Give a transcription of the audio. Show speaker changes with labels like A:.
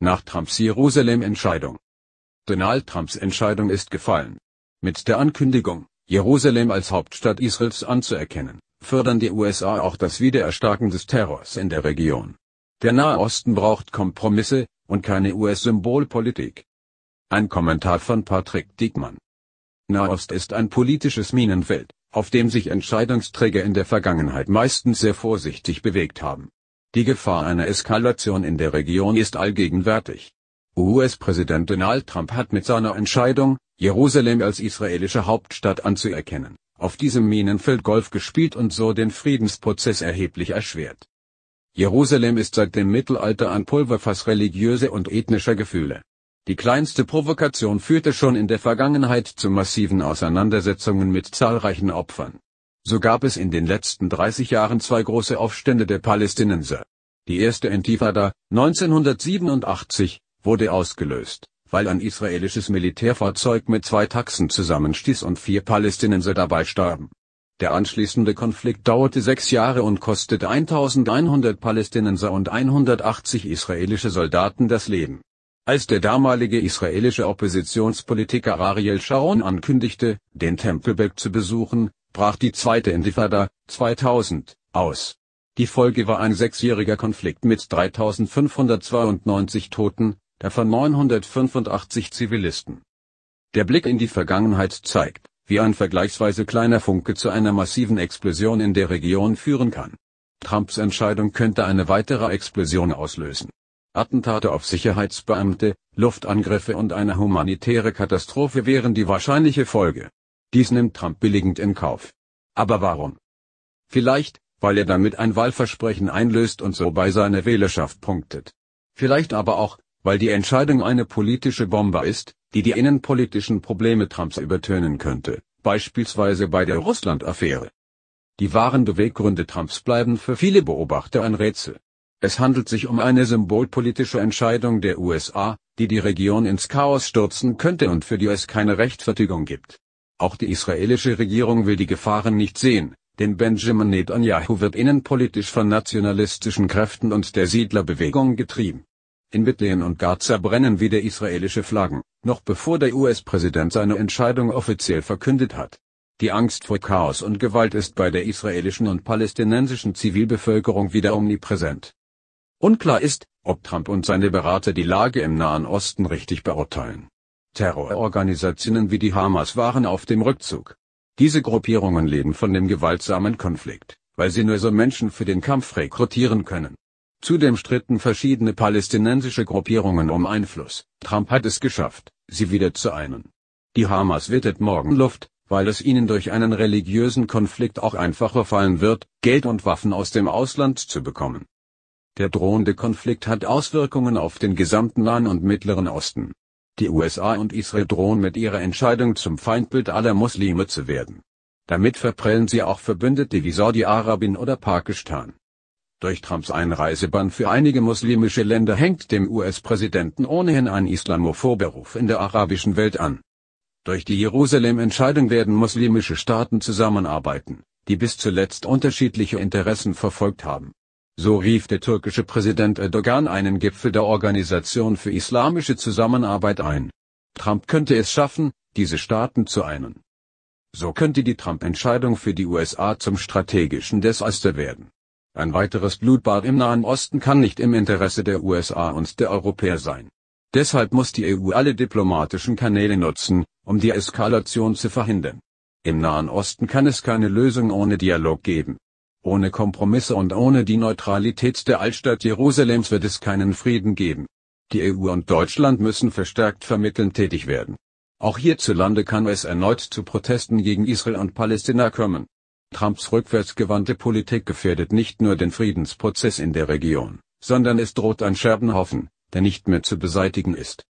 A: nach Trumps Jerusalem-Entscheidung. Donald Trumps Entscheidung ist gefallen. Mit der Ankündigung, Jerusalem als Hauptstadt Israels anzuerkennen, fördern die USA auch das Wiedererstarken des Terrors in der Region. Der Nahe Osten braucht Kompromisse und keine US-Symbolpolitik. Ein Kommentar von Patrick Diekmann. Nahost ist ein politisches Minenfeld, auf dem sich Entscheidungsträger in der Vergangenheit meistens sehr vorsichtig bewegt haben. Die Gefahr einer Eskalation in der Region ist allgegenwärtig. US-Präsident Donald Trump hat mit seiner Entscheidung, Jerusalem als israelische Hauptstadt anzuerkennen, auf diesem Minenfeld Golf gespielt und so den Friedensprozess erheblich erschwert. Jerusalem ist seit dem Mittelalter ein Pulverfass religiöser und ethnischer Gefühle. Die kleinste Provokation führte schon in der Vergangenheit zu massiven Auseinandersetzungen mit zahlreichen Opfern. So gab es in den letzten 30 Jahren zwei große Aufstände der Palästinenser. Die erste Intifada, 1987, wurde ausgelöst, weil ein israelisches Militärfahrzeug mit zwei Taxen zusammenstieß und vier Palästinenser dabei starben. Der anschließende Konflikt dauerte sechs Jahre und kostete 1100 Palästinenser und 180 israelische Soldaten das Leben. Als der damalige israelische Oppositionspolitiker Ariel Sharon ankündigte, den Tempelberg zu besuchen, brach die zweite Intifada 2000 aus. Die Folge war ein sechsjähriger Konflikt mit 3592 Toten, davon 985 Zivilisten. Der Blick in die Vergangenheit zeigt, wie ein vergleichsweise kleiner Funke zu einer massiven Explosion in der Region führen kann. Trumps Entscheidung könnte eine weitere Explosion auslösen. Attentate auf Sicherheitsbeamte, Luftangriffe und eine humanitäre Katastrophe wären die wahrscheinliche Folge. Dies nimmt Trump billigend in Kauf. Aber warum? Vielleicht, weil er damit ein Wahlversprechen einlöst und so bei seiner Wählerschaft punktet. Vielleicht aber auch, weil die Entscheidung eine politische Bombe ist, die die innenpolitischen Probleme Trumps übertönen könnte, beispielsweise bei der Russland-Affäre. Die wahren Beweggründe Trumps bleiben für viele Beobachter ein Rätsel. Es handelt sich um eine symbolpolitische Entscheidung der USA, die die Region ins Chaos stürzen könnte und für die es keine Rechtfertigung gibt. Auch die israelische Regierung will die Gefahren nicht sehen, denn Benjamin Netanyahu wird innenpolitisch von nationalistischen Kräften und der Siedlerbewegung getrieben. In Bethlehem und Gaza brennen wieder israelische Flaggen, noch bevor der US-Präsident seine Entscheidung offiziell verkündet hat. Die Angst vor Chaos und Gewalt ist bei der israelischen und palästinensischen Zivilbevölkerung wieder omnipräsent. Unklar ist, ob Trump und seine Berater die Lage im Nahen Osten richtig beurteilen. Terrororganisationen wie die Hamas waren auf dem Rückzug. Diese Gruppierungen leben von dem gewaltsamen Konflikt, weil sie nur so Menschen für den Kampf rekrutieren können. Zudem stritten verschiedene palästinensische Gruppierungen um Einfluss. Trump hat es geschafft, sie wieder zu einen. Die Hamas wittert morgen Luft, weil es ihnen durch einen religiösen Konflikt auch einfacher fallen wird, Geld und Waffen aus dem Ausland zu bekommen. Der drohende Konflikt hat Auswirkungen auf den gesamten Nahen und Mittleren Osten. Die USA und Israel drohen mit ihrer Entscheidung zum Feindbild aller Muslime zu werden. Damit verprellen sie auch Verbündete wie Saudi-Arabien oder Pakistan. Durch Trumps Einreisebann für einige muslimische Länder hängt dem US-Präsidenten ohnehin ein islamophober Ruf in der arabischen Welt an. Durch die Jerusalem-Entscheidung werden muslimische Staaten zusammenarbeiten, die bis zuletzt unterschiedliche Interessen verfolgt haben. So rief der türkische Präsident Erdogan einen Gipfel der Organisation für islamische Zusammenarbeit ein. Trump könnte es schaffen, diese Staaten zu einen. So könnte die Trump-Entscheidung für die USA zum strategischen Desaster werden. Ein weiteres Blutbad im Nahen Osten kann nicht im Interesse der USA und der Europäer sein. Deshalb muss die EU alle diplomatischen Kanäle nutzen, um die Eskalation zu verhindern. Im Nahen Osten kann es keine Lösung ohne Dialog geben. Ohne Kompromisse und ohne die Neutralität der Altstadt Jerusalems wird es keinen Frieden geben. Die EU und Deutschland müssen verstärkt vermitteln tätig werden. Auch hierzulande kann es erneut zu Protesten gegen Israel und Palästina kommen. Trumps rückwärtsgewandte Politik gefährdet nicht nur den Friedensprozess in der Region, sondern es droht ein Scherbenhaufen, der nicht mehr zu beseitigen ist.